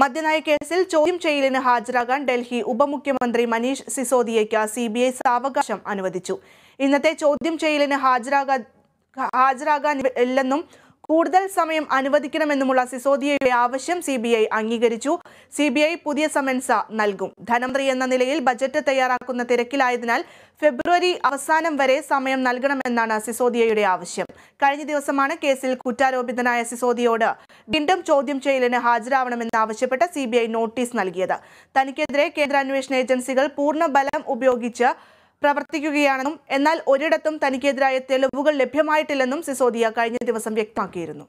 മദ്യനയ കേസിൽ ചോദ്യം ചെയ്യലിന് ഹാജരാകാൻ ഡൽഹി ഉപമുഖ്യമന്ത്രി മനീഷ് സിസോദിയയ്ക്ക് സി ബി ഐ സാവകാശം അനുവദിച്ചു ഇന്നത്തെ ചോദ്യം ചെയ്യലിന് ഹാജരാകാൻ ഹാജരാകാൻ ഇല്ലെന്നും കൂടുതൽ സമയം അനുവദിക്കണമെന്നുമുള്ള സിസോദിയയുടെ ആവശ്യം സി ബി ഐ അംഗീകരിച്ചു സി ബി ഐ പുതിയ സമൻസ നൽകും ധനമന്ത്രി എന്ന നിലയിൽ ബജറ്റ് തയ്യാറാക്കുന്ന തിരക്കിലായതിനാൽ ഫെബ്രുവരി അവസാനം വരെ സമയം നൽകണമെന്നാണ് സിസോദിയയുടെ ആവശ്യം കഴിഞ്ഞ ദിവസമാണ് കേസിൽ കുറ്റാരോപിതനായ സിസോദിയോട് വീണ്ടും ചോദ്യം ചെയ്യലിന് ഹാജരാവണമെന്ന് ആവശ്യപ്പെട്ട് സി നോട്ടീസ് നൽകിയത് തനിക്കെതിരെ കേന്ദ്ര അന്വേഷണ ഏജൻസികൾ പൂർണ്ണ ബലം ഉപയോഗിച്ച് പ്രവർത്തിക്കുകയാണെന്നും എന്നാൽ ഒരിടത്തും തനിക്കെതിരായ തെളിവുകൾ ലഭ്യമായിട്ടില്ലെന്നും സിസോദിയ കഴിഞ്ഞ ദിവസം വ്യക്തമാക്കിയിരുന്നു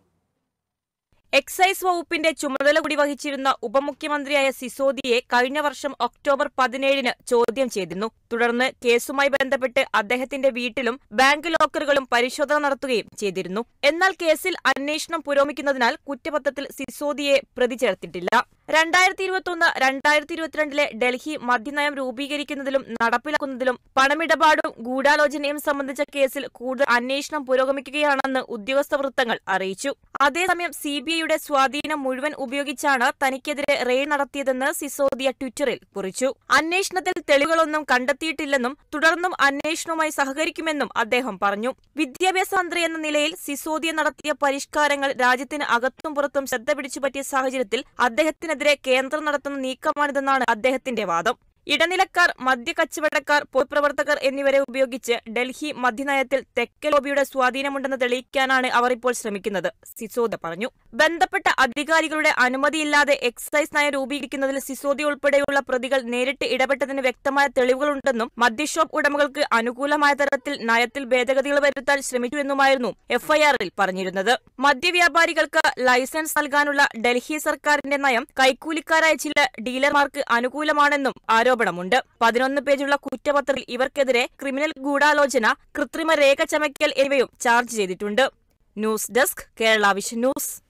എക്സൈസ് വകുപ്പിന്റെ ചുമതല കൂടി വഹിച്ചിരുന്ന ഉപമുഖ്യമന്ത്രിയായ സിസോദിയെ കഴിഞ്ഞ വർഷം ഒക്ടോബർ പതിനേഴിന് ചോദ്യം ചെയ്തിരുന്നു തുടർന്ന് കേസുമായി ബന്ധപ്പെട്ട് അദ്ദേഹത്തിന്റെ വീട്ടിലും ബാങ്ക് ലോക്കറുകളും പരിശോധന നടത്തുകയും ചെയ്തിരുന്നു എന്നാൽ കേസിൽ അന്വേഷണം പുരോഗമിക്കുന്നതിനാൽ കുറ്റപത്രത്തിൽ സിസോദിയെ പ്രതി ചേർത്തിട്ടില്ല രണ്ടായിരത്തി ഇരുപത്തൊന്ന് രണ്ടായിരത്തി ഇരുപത്തിരണ്ടിലെ ഡൽഹി മദ്യനയം രൂപീകരിക്കുന്നതിലും നടപ്പിലാക്കുന്നതിലും പണമിടപാടും ഗൂഢാലോചനയും സംബന്ധിച്ച കേസിൽ കൂടുതൽ അന്വേഷണം പുരോഗമിക്കുകയാണെന്ന് ഉദ്യോഗസ്ഥ വൃത്തങ്ങൾ അറിയിച്ചു അതേസമയം സി ബി ഐയുടെ സ്വാധീനം മുഴുവൻ ഉപയോഗിച്ചാണ് തനിക്കെതിരെ റെയ്ഡ് നടത്തിയതെന്ന് സിസോദിയ ട്വിറ്ററിൽ കുറിച്ചു അന്വേഷണത്തിൽ തെളിവുകളൊന്നും കണ്ടെത്തിയിട്ടില്ലെന്നും തുടർന്നും അന്വേഷണവുമായി സഹകരിക്കുമെന്നും അദ്ദേഹം പറഞ്ഞു വിദ്യാഭ്യാസ മന്ത്രി എന്ന നിലയിൽ സിസോദിയ നടത്തിയ പരിഷ്കാരങ്ങൾ രാജ്യത്തിന് അകത്തും പുറത്തും ശ്രദ്ധ പിടിച്ചുപറ്റിയ സാഹചര്യത്തിൽ അദ്ദേഹത്തിനെതിരെ കേന്ദ്രം നടത്തുന്ന നീക്കമാണിതെന്നാണ് അദ്ദേഹത്തിന്റെ വാദം ഇടനിലക്കാർ മദ്യക്കച്ചവടക്കാർ പൊതുപ്രവർത്തകർ എന്നിവരെ ഉപയോഗിച്ച് ഡൽഹി മദ്യനയത്തിൽ തെക്കൻ ലോബിയുടെ സ്വാധീനമുണ്ടെന്ന് തെളിയിക്കാനാണ് അവർ ഇപ്പോൾ ശ്രമിക്കുന്നത് സിസോദ പറഞ്ഞു ബന്ധപ്പെട്ട അധികാരികളുടെ അനുമതിയില്ലാതെ എക്സൈസ് നയം രൂപീകരിക്കുന്നതിൽ സിസോദി ഉൾപ്പെടെയുള്ള പ്രതികൾ നേരിട്ട് ഇടപെട്ടതിന് വ്യക്തമായ തെളിവുകളുണ്ടെന്നും മദ്യഷോപ്പ് ഉടമകൾക്ക് അനുകൂലമായ തരത്തിൽ നയത്തിൽ ഭേദഗതികൾ വരുത്താൻ ശ്രമിച്ചുവെന്നുമായിരുന്നു എഫ്ഐആറിൽ പറഞ്ഞിരുന്നത് മദ്യവ്യാപാരികൾക്ക് ലൈസൻസ് നൽകാനുള്ള ഡൽഹി സർക്കാരിന്റെ നയം കൈക്കൂലിക്കാരായ ചില ഡീലർമാർക്ക് അനുകൂലമാണെന്നും ആരോപിച്ചു ആരോപണമുണ്ട് പതിനൊന്ന് പേജുള്ള കുറ്റപത്രത്തിൽ ഇവർക്കെതിരെ ക്രിമിനൽ ഗൂഢാലോചന കൃത്രിമ രേഖ ചമയ്ക്കൽ എന്നിവയും ചാർജ് ചെയ്തിട്ടുണ്ട് news desk Kerala vision news